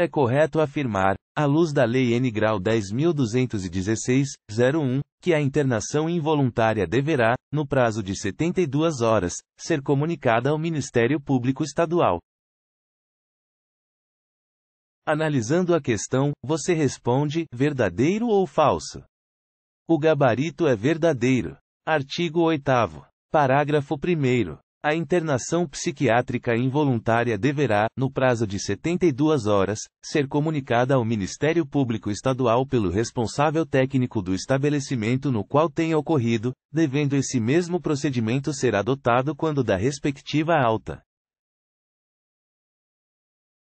É correto afirmar, à luz da Lei N. Grau 10.216-01, que a internação involuntária deverá, no prazo de 72 horas, ser comunicada ao Ministério Público Estadual. Analisando a questão, você responde: verdadeiro ou falso? O gabarito é verdadeiro. Artigo 8. Parágrafo 1. A internação psiquiátrica involuntária deverá, no prazo de 72 horas, ser comunicada ao Ministério Público Estadual pelo responsável técnico do estabelecimento no qual tenha ocorrido, devendo esse mesmo procedimento ser adotado quando da respectiva alta.